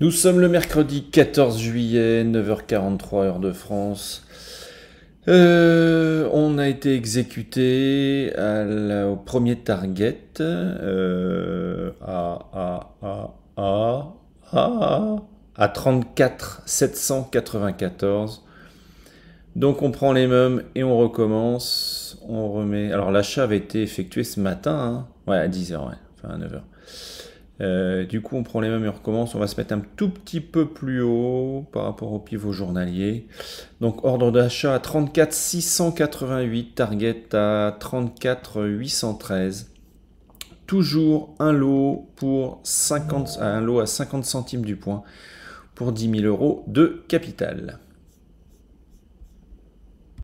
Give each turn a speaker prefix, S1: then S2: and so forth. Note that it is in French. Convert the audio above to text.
S1: Nous sommes le mercredi 14 juillet, 9h43 heure de France. Euh, on a été exécuté au premier target euh, à, 34 794. Donc on prend les mêmes et on recommence. On remet. Alors l'achat avait été effectué ce matin, hein. ouais à 10h, ouais, enfin à 9h. Euh, du coup, on prend les mêmes et on recommence. On va se mettre un tout petit peu plus haut par rapport au pivot journalier. Donc, ordre d'achat à 34 688, target à 34 813. Toujours un lot, pour 50, un lot à 50 centimes du point pour 10 000 euros de capital.